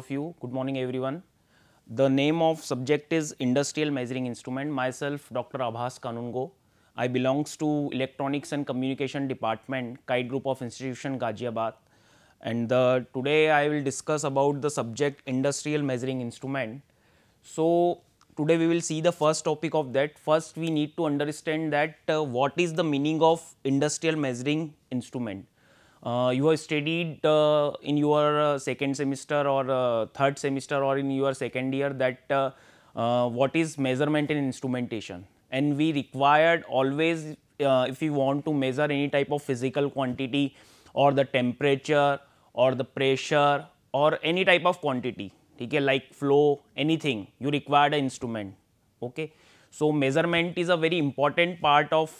of you. Good morning, everyone. The name of subject is Industrial Measuring Instrument. Myself, Dr. Abhas Kanungo. I belongs to Electronics and Communication Department, Kite Group of Institution, Ghaziabad. And the, today I will discuss about the subject Industrial Measuring Instrument. So, today we will see the first topic of that. First, we need to understand that uh, what is the meaning of industrial measuring instrument. Uh, you have studied uh, in your uh, second semester or uh, third semester or in your second year that uh, uh, what is measurement and instrumentation and we required always if you want to measure any type of physical quantity or the temperature or the pressure or any type of quantity okay, like flow anything you required an instrument. Okay. So, measurement is a very important part of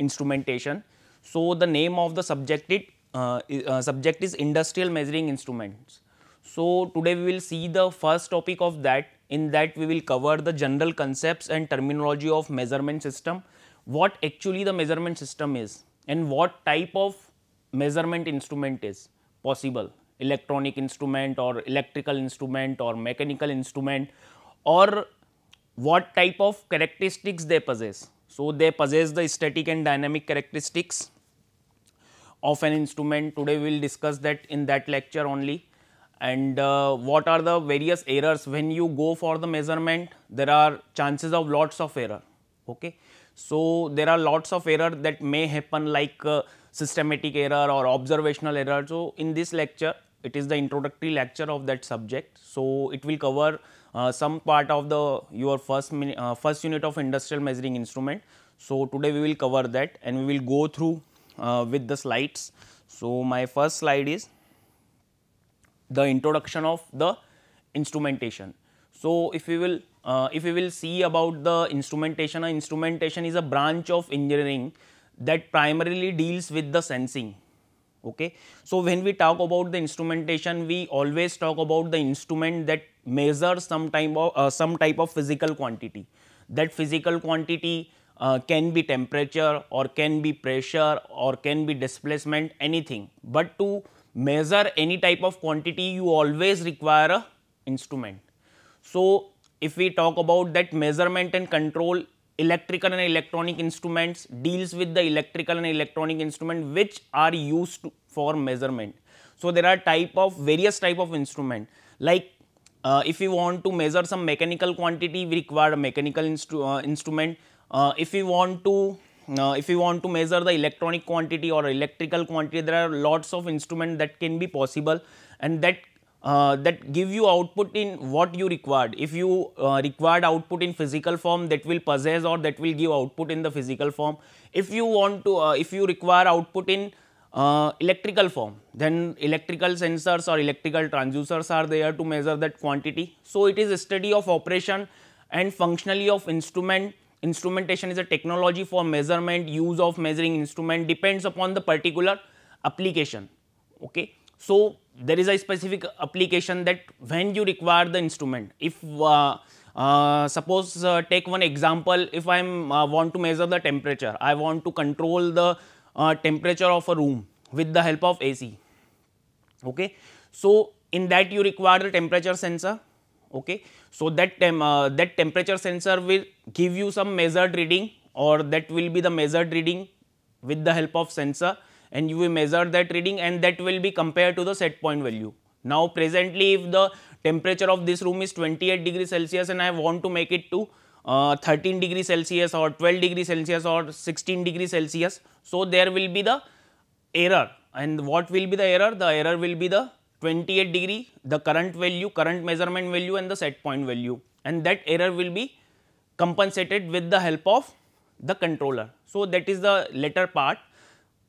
instrumentation so, the name of the subject, it, uh, uh, subject is industrial measuring instruments. So, today we will see the first topic of that in that we will cover the general concepts and terminology of measurement system, what actually the measurement system is and what type of measurement instrument is possible electronic instrument or electrical instrument or mechanical instrument or what type of characteristics they possess so, they possess the static and dynamic characteristics of an instrument. Today, we will discuss that in that lecture only. And uh, what are the various errors when you go for the measurement? There are chances of lots of error. Okay. So, there are lots of error that may happen like uh, systematic error or observational error. So, in this lecture, it is the introductory lecture of that subject. So, it will cover uh, some part of the your first uh, first unit of industrial measuring instrument. So, today we will cover that and we will go through uh, with the slides. So, my first slide is the introduction of the instrumentation. So, if we will uh, if we will see about the instrumentation, uh, instrumentation is a branch of engineering that primarily deals with the sensing okay. So, when we talk about the instrumentation, we always talk about the instrument that measures some type of, uh, some type of physical quantity. That physical quantity uh, can be temperature or can be pressure or can be displacement, anything. But to measure any type of quantity, you always require a instrument. So, if we talk about that measurement and control electrical and electronic instruments deals with the electrical and electronic instrument which are used for measurement. So, there are type of various type of instrument like uh, if you want to measure some mechanical quantity we require a mechanical instru uh, instrument. Uh, if you want to uh, if you want to measure the electronic quantity or electrical quantity there are lots of instrument that can be possible and that uh, that give you output in what you required. If you uh, required output in physical form that will possess or that will give output in the physical form. If you want to, uh, if you require output in uh, electrical form, then electrical sensors or electrical transducers are there to measure that quantity. So, it is a study of operation and functionally of instrument instrumentation is a technology for measurement use of measuring instrument depends upon the particular application okay so, there is a specific application that when you require the instrument. If uh, uh, suppose uh, take one example, if I uh, want to measure the temperature, I want to control the uh, temperature of a room with the help of AC. Okay. So, in that you require the temperature sensor. Okay. So, that, tem uh, that temperature sensor will give you some measured reading or that will be the measured reading with the help of sensor and you will measure that reading and that will be compared to the set point value. Now, presently if the temperature of this room is 28 degree Celsius and I want to make it to uh, 13 degree Celsius or 12 degree Celsius or 16 degree Celsius. So, there will be the error and what will be the error? The error will be the 28 degree, the current value, current measurement value and the set point value and that error will be compensated with the help of the controller. So, that is the letter part.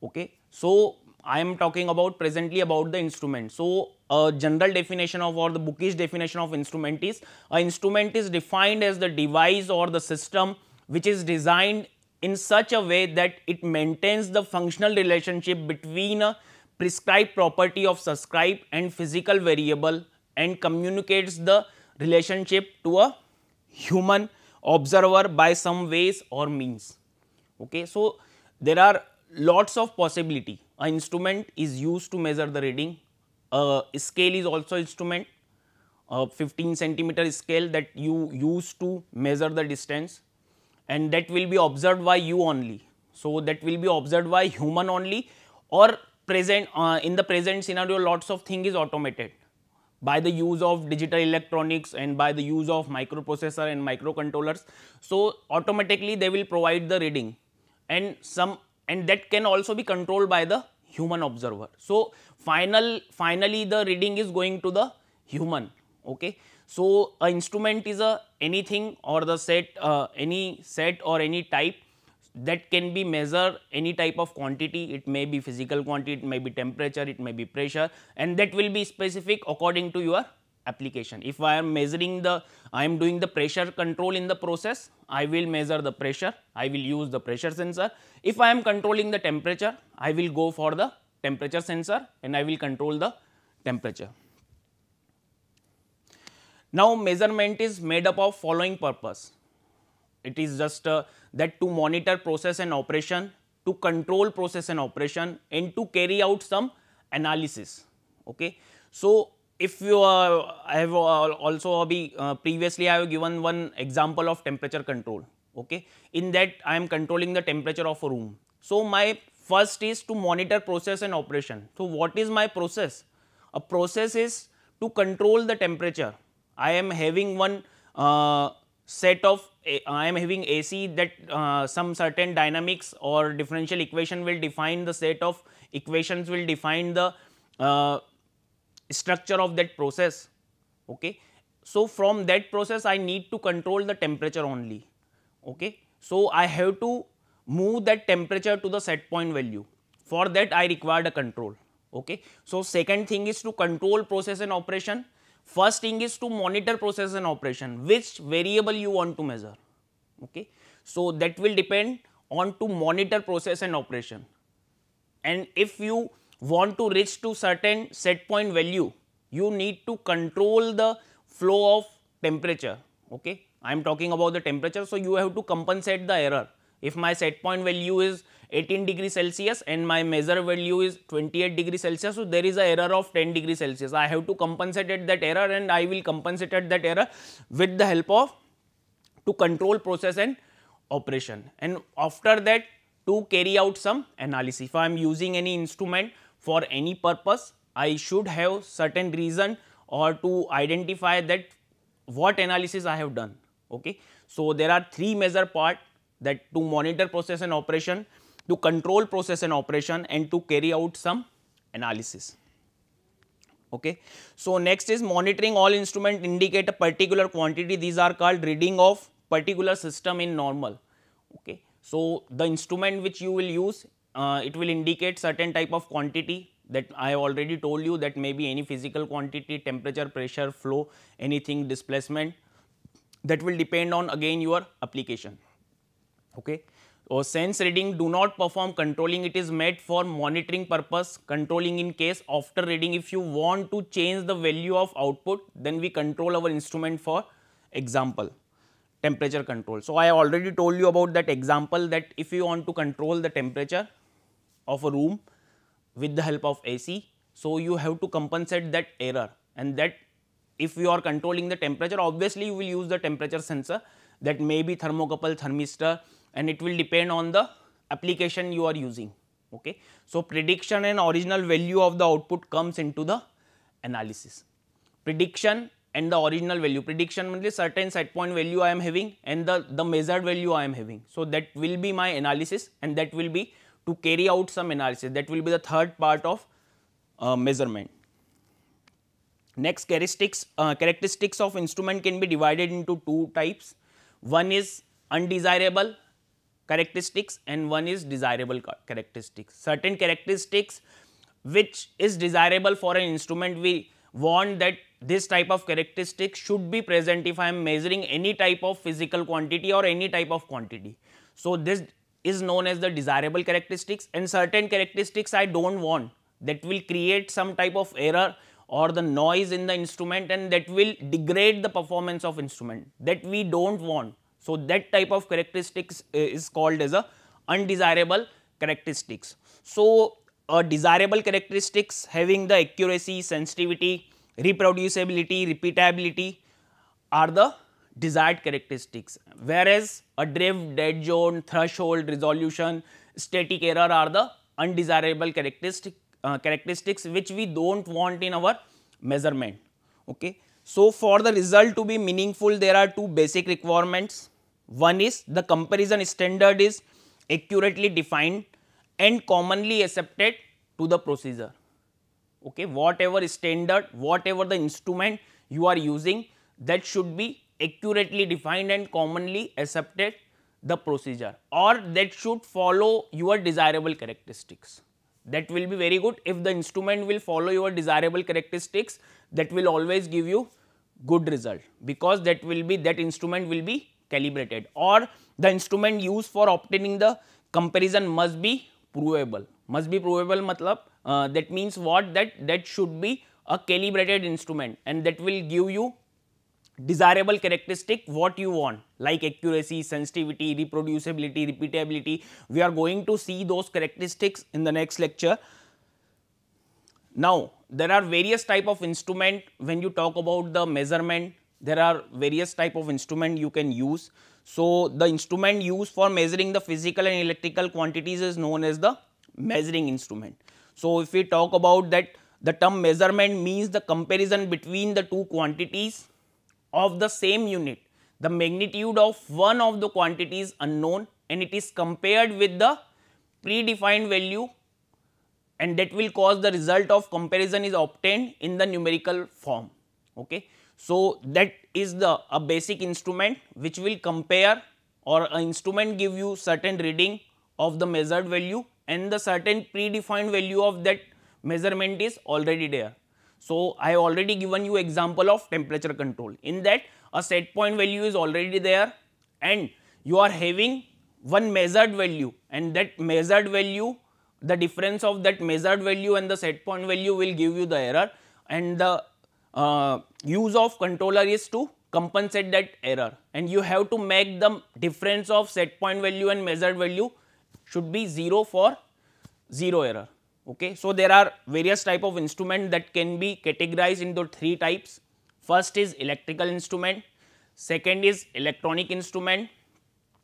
Okay. So, I am talking about presently about the instrument. So, a general definition of or the bookish definition of instrument is a instrument is defined as the device or the system which is designed in such a way that it maintains the functional relationship between a prescribed property of subscribe and physical variable and communicates the relationship to a human observer by some ways or means. Okay. So, there are lots of possibility. An instrument is used to measure the reading, A scale is also instrument, A 15 centimeter scale that you use to measure the distance and that will be observed by you only. So, that will be observed by human only or present uh, in the present scenario lots of thing is automated by the use of digital electronics and by the use of microprocessor and microcontrollers. So, automatically they will provide the reading and some and that can also be controlled by the human observer. So, final finally, the reading is going to the human. Okay. So, a instrument is a anything or the set uh, any set or any type that can be measure any type of quantity it may be physical quantity it may be temperature it may be pressure and that will be specific according to your application. If I am measuring the, I am doing the pressure control in the process, I will measure the pressure, I will use the pressure sensor. If I am controlling the temperature, I will go for the temperature sensor and I will control the temperature. Now, measurement is made up of following purpose. It is just uh, that to monitor process and operation, to control process and operation and to carry out some analysis. Okay. So, if you uh, I have uh, also be, uh, previously I have given one example of temperature control. Okay, in that I am controlling the temperature of a room. So my first is to monitor process and operation. So what is my process? A process is to control the temperature. I am having one uh, set of I am having AC that uh, some certain dynamics or differential equation will define the set of equations will define the uh, structure of that process. Okay. So, from that process I need to control the temperature only. Okay. So, I have to move that temperature to the set point value for that I required a control. Okay. So, second thing is to control process and operation. First thing is to monitor process and operation which variable you want to measure. Okay. So, that will depend on to monitor process and operation and if you want to reach to certain set point value, you need to control the flow of temperature. Okay? I am talking about the temperature. So, you have to compensate the error. If my set point value is 18 degree Celsius and my measure value is 28 degree Celsius. So, there is a error of 10 degree Celsius. I have to compensate at that error and I will compensate at that error with the help of to control process and operation. And after that to carry out some analysis. If I am using any instrument for any purpose, I should have certain reason or to identify that what analysis I have done. Okay. So, there are three major part that to monitor process and operation, to control process and operation and to carry out some analysis. Okay. So, next is monitoring all instrument indicate a particular quantity these are called reading of particular system in normal. Okay. So, the instrument which you will use uh, it will indicate certain type of quantity that I have already told you that may be any physical quantity, temperature, pressure, flow, anything displacement that will depend on again your application. Okay. So, sense reading do not perform controlling it is made for monitoring purpose controlling in case after reading if you want to change the value of output then we control our instrument for example temperature control. So, I already told you about that example that if you want to control the temperature of a room with the help of AC. So, you have to compensate that error and that if you are controlling the temperature obviously you will use the temperature sensor that may be thermocouple thermistor and it will depend on the application you are using. Okay. So, prediction and original value of the output comes into the analysis. Prediction and the original value. Prediction means certain set point value I am having and the, the measured value I am having. So, that will be my analysis and that will be to carry out some analysis that will be the third part of uh, measurement. Next characteristics, uh, characteristics of instrument can be divided into two types. One is undesirable characteristics and one is desirable characteristics. Certain characteristics which is desirable for an instrument we want that this type of characteristics should be present if I am measuring any type of physical quantity or any type of quantity. So, this is known as the desirable characteristics and certain characteristics I don't want that will create some type of error or the noise in the instrument and that will degrade the performance of instrument that we don't want. So, that type of characteristics uh, is called as a undesirable characteristics. So, a desirable characteristics having the accuracy, sensitivity, reproducibility, repeatability are the desired characteristics, whereas a drift, dead zone, threshold, resolution, static error are the undesirable characteristic, uh, characteristics which we do not want in our measurement. Okay. So, for the result to be meaningful there are two basic requirements. One is the comparison standard is accurately defined and commonly accepted to the procedure. Okay. Whatever standard, whatever the instrument you are using that should be accurately defined and commonly accepted the procedure or that should follow your desirable characteristics. That will be very good if the instrument will follow your desirable characteristics that will always give you good result because that will be that instrument will be calibrated or the instrument used for obtaining the comparison must be provable. Must be provable matlab uh, that means what that that should be a calibrated instrument and that will give you desirable characteristic what you want like accuracy, sensitivity, reproducibility, repeatability. We are going to see those characteristics in the next lecture. Now, there are various type of instrument when you talk about the measurement, there are various type of instrument you can use. So, the instrument used for measuring the physical and electrical quantities is known as the measuring instrument. So, if we talk about that the term measurement means the comparison between the two quantities of the same unit, the magnitude of one of the quantity is unknown and it is compared with the predefined value and that will cause the result of comparison is obtained in the numerical form. Okay. So, that is the a basic instrument which will compare or an instrument give you certain reading of the measured value and the certain predefined value of that measurement is already there. So, I have already given you example of temperature control in that a set point value is already there and you are having one measured value and that measured value the difference of that measured value and the set point value will give you the error and the uh, use of controller is to compensate that error and you have to make the difference of set point value and measured value should be 0 for 0 error. Okay. So, there are various type of instrument that can be categorized into three types. First is electrical instrument, second is electronic instrument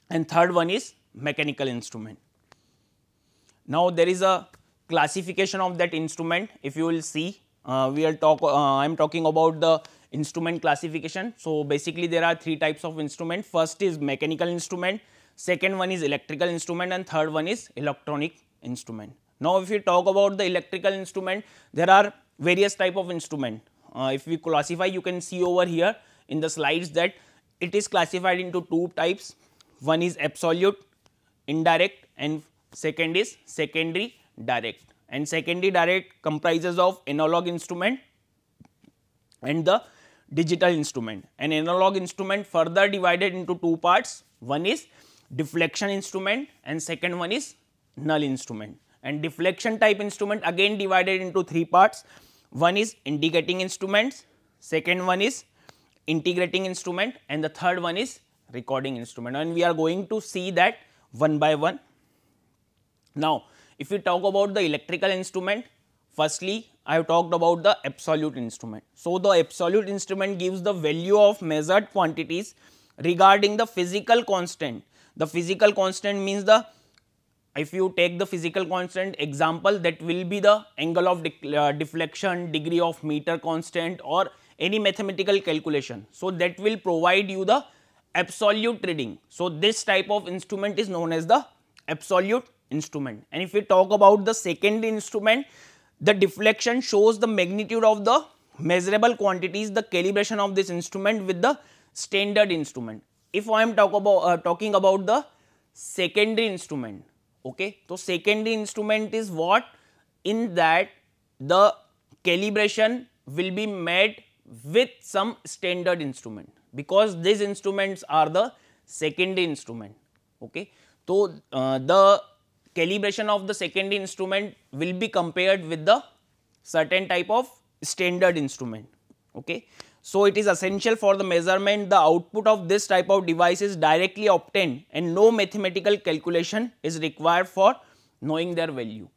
and third one is mechanical instrument. Now, there is a classification of that instrument if you will see uh, we are talk uh, I am talking about the instrument classification. So, basically there are three types of instrument first is mechanical instrument, second one is electrical instrument and third one is electronic instrument. Now, if we talk about the electrical instrument, there are various type of instrument. Uh, if we classify, you can see over here in the slides that it is classified into two types. One is absolute, indirect and second is secondary direct and secondary direct comprises of analog instrument and the digital instrument. An analog instrument further divided into two parts, one is deflection instrument and second one is null instrument and deflection type instrument again divided into three parts. One is indicating instruments, second one is integrating instrument and the third one is recording instrument and we are going to see that one by one. Now, if we talk about the electrical instrument, firstly I have talked about the absolute instrument. So, the absolute instrument gives the value of measured quantities regarding the physical constant. The physical constant means the if you take the physical constant example that will be the angle of uh, deflection, degree of meter constant or any mathematical calculation. So, that will provide you the absolute reading. So, this type of instrument is known as the absolute instrument. And if we talk about the second instrument, the deflection shows the magnitude of the measurable quantities, the calibration of this instrument with the standard instrument. If I am talk about, uh, talking about the secondary instrument, okay. So, secondary instrument is what? In that the calibration will be made with some standard instrument because these instruments are the secondary instrument, okay. So, uh, the calibration of the secondary instrument will be compared with the certain type of standard instrument, okay. So it is essential for the measurement the output of this type of device is directly obtained and no mathematical calculation is required for knowing their value.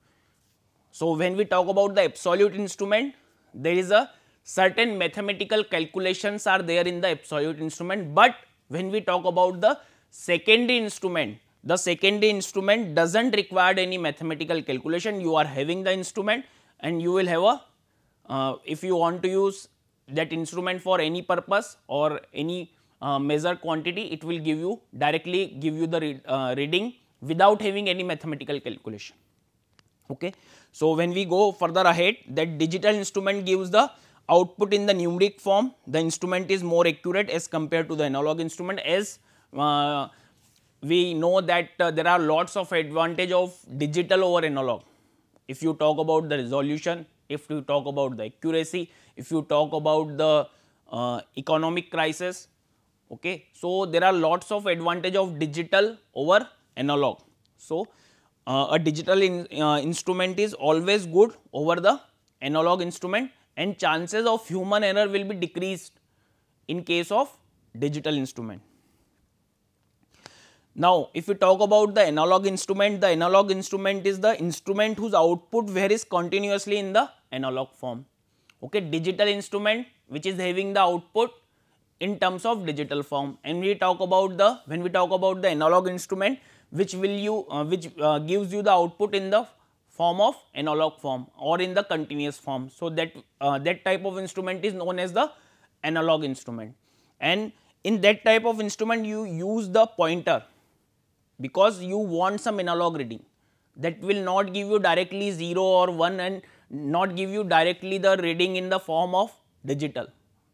So when we talk about the absolute instrument, there is a certain mathematical calculations are there in the absolute instrument, but when we talk about the secondary instrument, the secondary instrument does not require any mathematical calculation. You are having the instrument and you will have a, uh, if you want to use that instrument for any purpose or any uh, measure quantity it will give you directly give you the read, uh, reading without having any mathematical calculation. Okay. So, when we go further ahead that digital instrument gives the output in the numeric form the instrument is more accurate as compared to the analog instrument as uh, we know that uh, there are lots of advantage of digital over analog. If you talk about the resolution, if you talk about the accuracy, if you talk about the uh, economic crisis. Okay. So, there are lots of advantage of digital over analog. So, uh, a digital in, uh, instrument is always good over the analog instrument and chances of human error will be decreased in case of digital instrument. Now, if we talk about the analog instrument, the analog instrument is the instrument whose output varies continuously in the analog form okay digital instrument which is having the output in terms of digital form and we talk about the when we talk about the analog instrument which will you uh, which uh, gives you the output in the form of analog form or in the continuous form. So, that uh, that type of instrument is known as the analog instrument and in that type of instrument you use the pointer because you want some analog reading that will not give you directly 0 or 1 and not give you directly the reading in the form of digital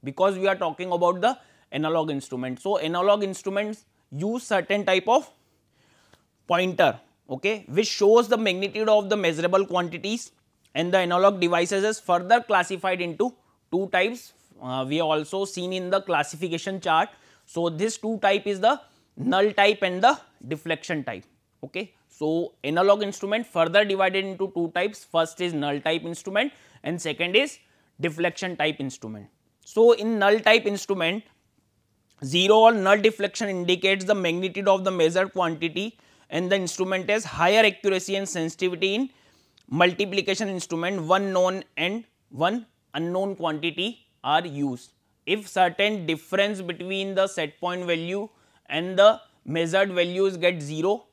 because we are talking about the analog instrument. So, analog instruments use certain type of pointer okay, which shows the magnitude of the measurable quantities and the analog devices is further classified into two types uh, we have also seen in the classification chart. So, this two type is the null type and the deflection type. Okay. So, analog instrument further divided into two types, first is null type instrument and second is deflection type instrument. So, in null type instrument, 0 or null deflection indicates the magnitude of the measured quantity and the instrument has higher accuracy and sensitivity in multiplication instrument one known and one unknown quantity are used. If certain difference between the set point value and the measured values get 0,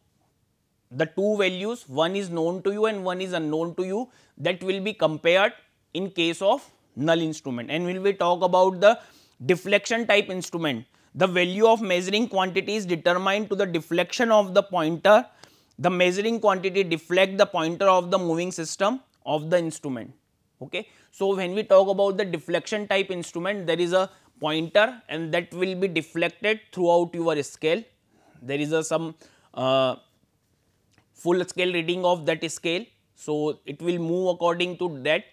the two values one is known to you and one is unknown to you that will be compared in case of null instrument and when we talk about the deflection type instrument the value of measuring quantity is determined to the deflection of the pointer the measuring quantity deflect the pointer of the moving system of the instrument okay so when we talk about the deflection type instrument there is a pointer and that will be deflected throughout your scale there is a some uh, full scale reading of that scale. So, it will move according to that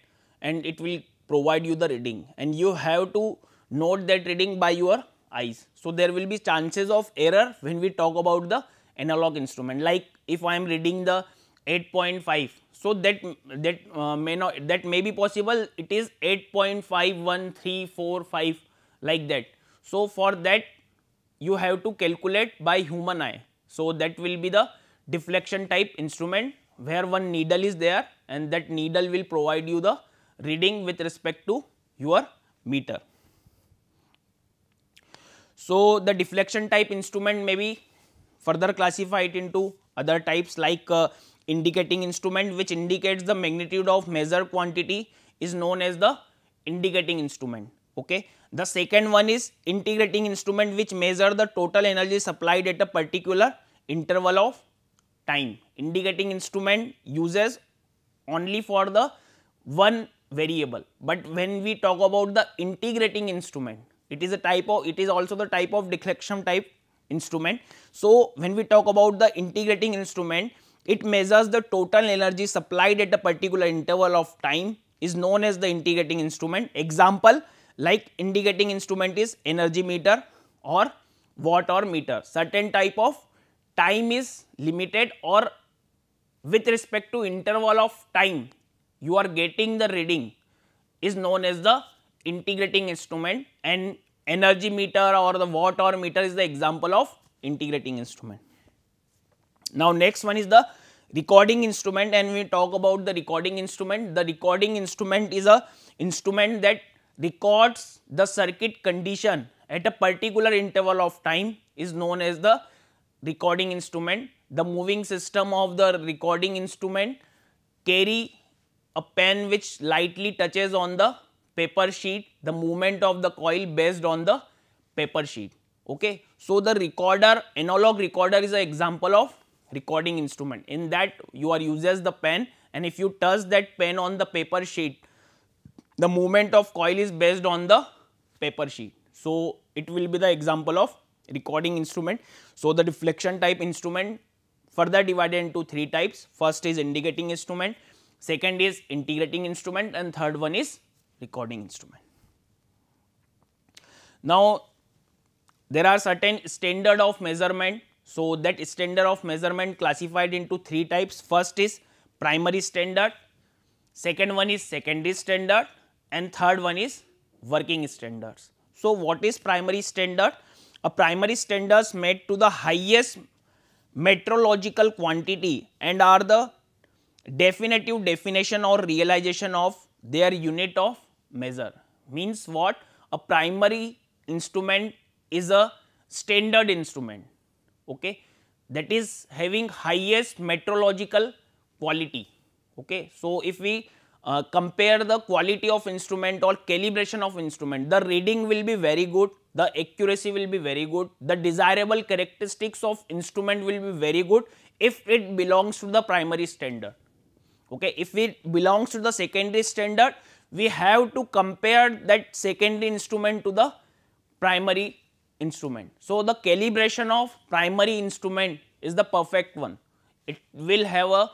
and it will provide you the reading and you have to note that reading by your eyes. So, there will be chances of error when we talk about the analog instrument like if I am reading the 8.5. So, that that uh, may not that may be possible it is 8.51345 like that. So, for that you have to calculate by human eye. So, that will be the deflection type instrument where one needle is there and that needle will provide you the reading with respect to your meter. So, the deflection type instrument may be further classified into other types like uh, indicating instrument which indicates the magnitude of measure quantity is known as the indicating instrument. Okay. The second one is integrating instrument which measure the total energy supplied at a particular interval of time. Indicating instrument uses only for the one variable, but when we talk about the integrating instrument, it is a type of, it is also the type of deflection type instrument. So, when we talk about the integrating instrument, it measures the total energy supplied at a particular interval of time is known as the integrating instrument. Example like indicating instrument is energy meter or watt or meter. Certain type of time is limited or with respect to interval of time you are getting the reading is known as the integrating instrument and energy meter or the watt hour meter is the example of integrating instrument. Now, next one is the recording instrument and we talk about the recording instrument. The recording instrument is a instrument that records the circuit condition at a particular interval of time is known as the recording instrument, the moving system of the recording instrument, carry a pen which lightly touches on the paper sheet, the movement of the coil based on the paper sheet. Okay. So, the recorder, analog recorder is an example of recording instrument. In that you are uses the pen and if you touch that pen on the paper sheet, the movement of coil is based on the paper sheet. So, it will be the example of recording instrument. So, the deflection type instrument further divided into three types. First is indicating instrument, second is integrating instrument and third one is recording instrument. Now, there are certain standard of measurement. So, that standard of measurement classified into three types. First is primary standard, second one is secondary standard and third one is working standards. So, what is primary standard? a primary standards made to the highest metrological quantity and are the definitive definition or realization of their unit of measure. Means what? A primary instrument is a standard instrument okay, that is having highest metrological quality. Okay. So, if we uh, compare the quality of instrument or calibration of instrument, the reading will be very good, the accuracy will be very good, the desirable characteristics of instrument will be very good if it belongs to the primary standard. Okay, if it belongs to the secondary standard, we have to compare that secondary instrument to the primary instrument. So, the calibration of primary instrument is the perfect one. It will have a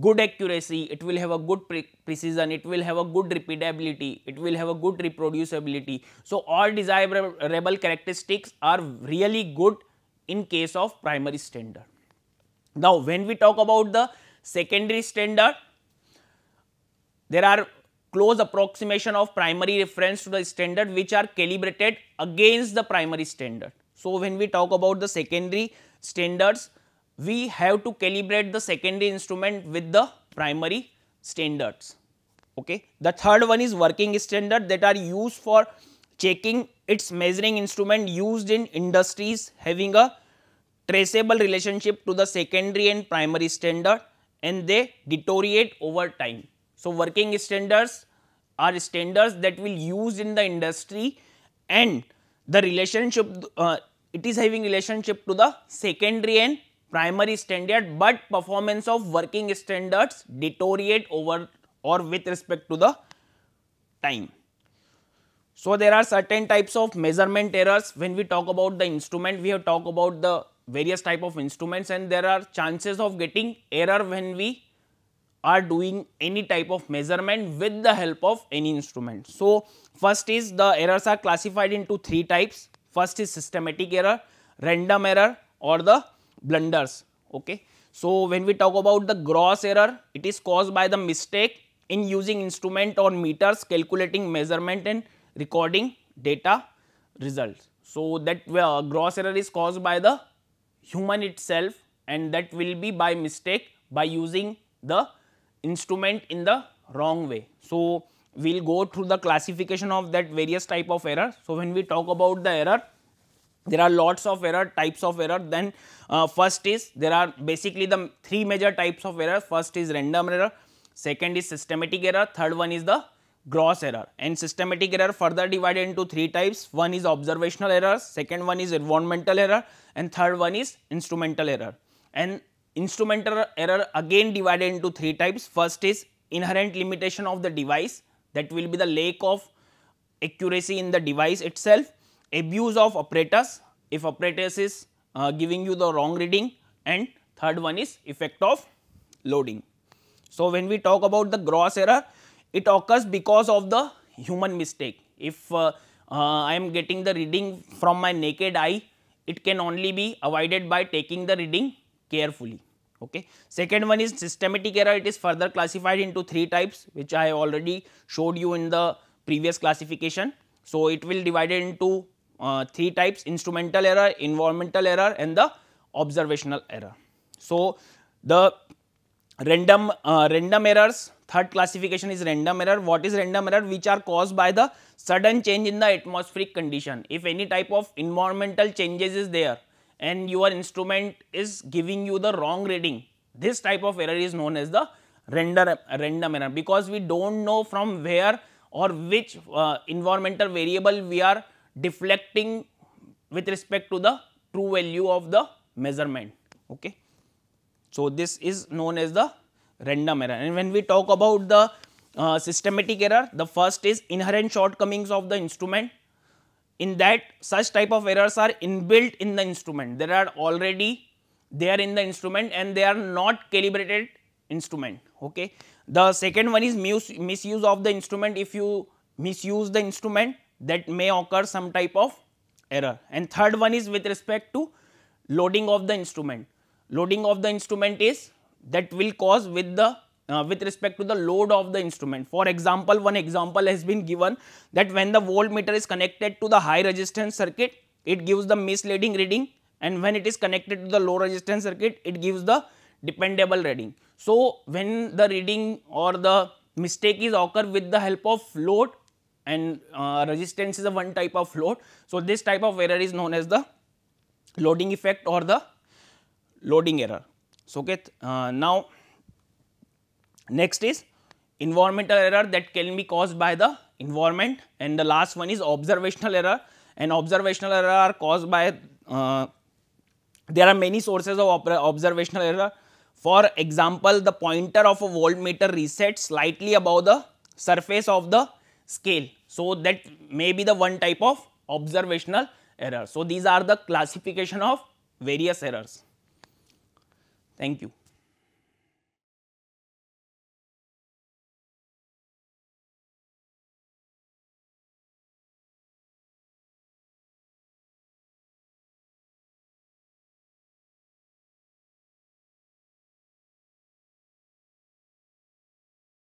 good accuracy, it will have a good pre precision, it will have a good repeatability, it will have a good reproducibility. So, all desirable characteristics are really good in case of primary standard. Now, when we talk about the secondary standard, there are close approximation of primary reference to the standard which are calibrated against the primary standard. So, when we talk about the secondary standards, we have to calibrate the secondary instrument with the primary standards. Okay. The third one is working standard that are used for checking its measuring instrument used in industries having a traceable relationship to the secondary and primary standard and they deteriorate over time. So, working standards are standards that will use in the industry and the relationship uh, it is having relationship to the secondary and primary standard but performance of working standards deteriorate over or with respect to the time. So, there are certain types of measurement errors when we talk about the instrument we have talked about the various type of instruments and there are chances of getting error when we are doing any type of measurement with the help of any instrument. So, first is the errors are classified into three types. First is systematic error, random error or the blunders. Okay. So, when we talk about the gross error, it is caused by the mistake in using instrument or meters calculating measurement and recording data results. So, that uh, gross error is caused by the human itself and that will be by mistake by using the instrument in the wrong way. So, we will go through the classification of that various type of error. So, when we talk about the error, there are lots of error types of error then uh, first is there are basically the three major types of error first is random error second is systematic error third one is the gross error and systematic error further divided into three types one is observational error second one is environmental error and third one is instrumental error and instrumental error again divided into three types first is inherent limitation of the device that will be the lack of accuracy in the device itself abuse of operators. if operators is uh, giving you the wrong reading and third one is effect of loading. So, when we talk about the gross error it occurs because of the human mistake. If uh, uh, I am getting the reading from my naked eye it can only be avoided by taking the reading carefully. Okay. Second one is systematic error it is further classified into three types which I already showed you in the previous classification. So, it will divided into uh, three types instrumental error, environmental error and the observational error. So, the random uh, random errors third classification is random error what is random error which are caused by the sudden change in the atmospheric condition if any type of environmental changes is there and your instrument is giving you the wrong reading this type of error is known as the random random error because we don't know from where or which uh, environmental variable we are deflecting with respect to the true value of the measurement. Okay. So, this is known as the random error and when we talk about the uh, systematic error, the first is inherent shortcomings of the instrument. In that such type of errors are inbuilt in the instrument, there are already there in the instrument and they are not calibrated instrument. Okay. The second one is misuse of the instrument if you misuse the instrument that may occur some type of error. And third one is with respect to loading of the instrument. Loading of the instrument is that will cause with the uh, with respect to the load of the instrument. For example, one example has been given that when the voltmeter is connected to the high resistance circuit, it gives the misleading reading and when it is connected to the low resistance circuit, it gives the dependable reading. So, when the reading or the mistake is occur with the help of load and uh, resistance is a one type of load. So, this type of error is known as the loading effect or the loading error. So, okay, uh, now next is environmental error that can be caused by the environment and the last one is observational error and observational error are caused by uh, there are many sources of observational error. For example, the pointer of a voltmeter resets slightly above the surface of the scale. So, that may be the one type of observational error. So, these are the classification of various errors. Thank you.